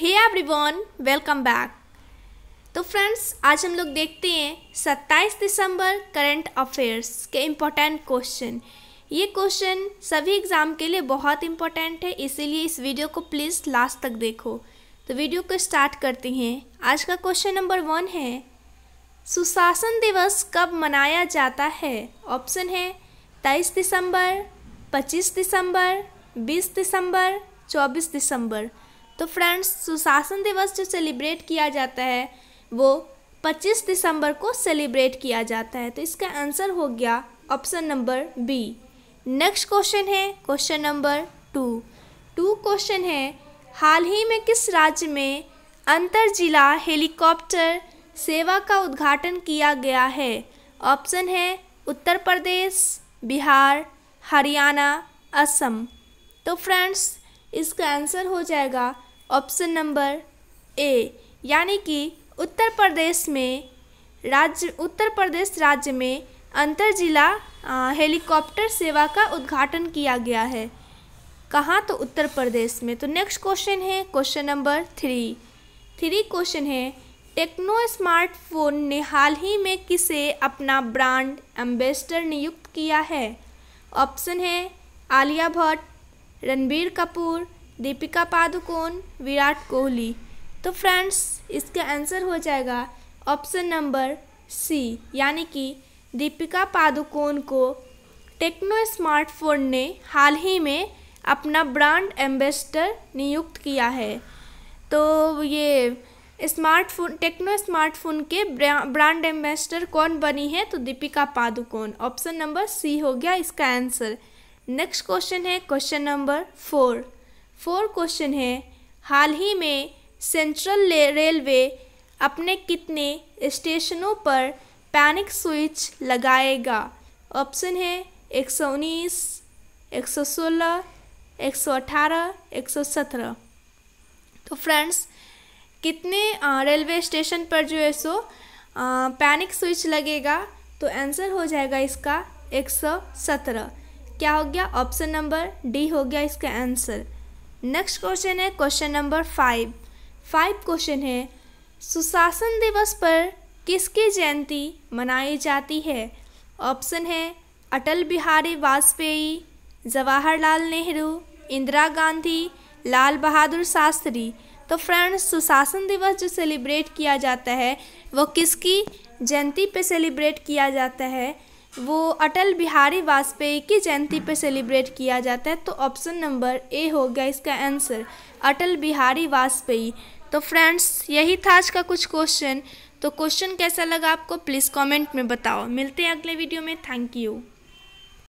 हे everyone welcome back तो friends आज हम लोग देखते हैं 27 दिसंबर करंट अफेयर्स के इम्पोर्टेंट क्वेश्चन ये क्वेश्चन सभी एग्ज़ाम के लिए बहुत इम्पोर्टेंट है इसीलिए इस वीडियो को प्लीज़ लास्ट तक देखो तो वीडियो को स्टार्ट करते हैं आज का क्वेश्चन नंबर वन है सुशासन दिवस कब मनाया जाता है ऑप्शन है तेईस दिसंबर पच्चीस दिसंबर बीस दिसंबर चौबीस दिसंबर तो फ्रेंड्स सुशासन दिवस जो सेलिब्रेट किया जाता है वो 25 दिसंबर को सेलिब्रेट किया जाता है तो इसका आंसर हो गया option number B next question है question number two two question है हाल ही में किस राज्य में अंतर जिला हेलीकॉप्टर सेवा का उद्घाटन किया गया है ऑप्शन है उत्तर प्रदेश बिहार हरियाणा असम तो फ्रेंड्स इसका आंसर हो जाएगा ऑप्शन नंबर ए यानी कि उत्तर प्रदेश में राज्य उत्तर प्रदेश राज्य में अंतर जिला हेलीकॉप्टर सेवा का उद्घाटन किया गया है कहाँ तो उत्तर प्रदेश में तो नेक्स्ट क्वेश्चन है question number three three question है टेक्नो स्मार्टफोन ने हाल ही में किसे अपना ब्रांड एम्बेसडर नियुक्त किया है ऑप्शन है आलिया भट्ट रणबीर कपूर दीपिका पादुकोण विराट कोहली तो फ्रेंड्स इसका आंसर हो जाएगा ऑप्शन नंबर सी यानी कि दीपिका पादुकोण को टेक्नो स्मार्टफोन ने हाल ही में अपना ब्रांड एम्बेसडर नियुक्त किया है तो ये स्मार्टफोन टेक्नो स्मार्टफोन के ब्रांड एम्बेसडर कौन बनी है तो Deepika Padukone option number C हो गया इसका आंसर नेक्स्ट क्वेश्चन है question number four four question है हाल ही में सेंट्रल रेलवे अपने कितने स्टेशनों पर पैनिक स्विच लगाएगा ऑप्शन है एक सौ उन्नीस एक सौ सोलह एक सौ अठारह एक सौ सत्रह तो फ्रेंड्स कितने रेलवे स्टेशन पर जो है सो पैनिक स्विच लगेगा तो आंसर हो जाएगा इसका एक सौ सत्रह क्या हो गया ऑप्शन नंबर डी हो गया इसका आंसर नेक्स्ट क्वेश्चन है question number five five question है सुशासन दिवस पर किसकी जयंती मनाई जाती है ऑप्शन है अटल बिहारी वाजपेयी जवाहरलाल नेहरू इंदिरा गांधी लाल बहादुर शास्त्री तो फ्रेंड्स सुशासन दिवस जो सेलिब्रेट किया जाता है वो किसकी जयंती पे सेलिब्रेट किया जाता है वो अटल बिहारी वाजपेयी की जयंती पर सेलिब्रेट किया जाता है तो ऑप्शन नंबर ए हो गया इसका आंसर अटल बिहारी वाजपेयी तो फ्रेंड्स यही था आज का कुछ क्वेश्चन तो क्वेश्चन कैसा लगा आपको प्लीज़ कमेंट में बताओ मिलते हैं अगले वीडियो में थैंक यू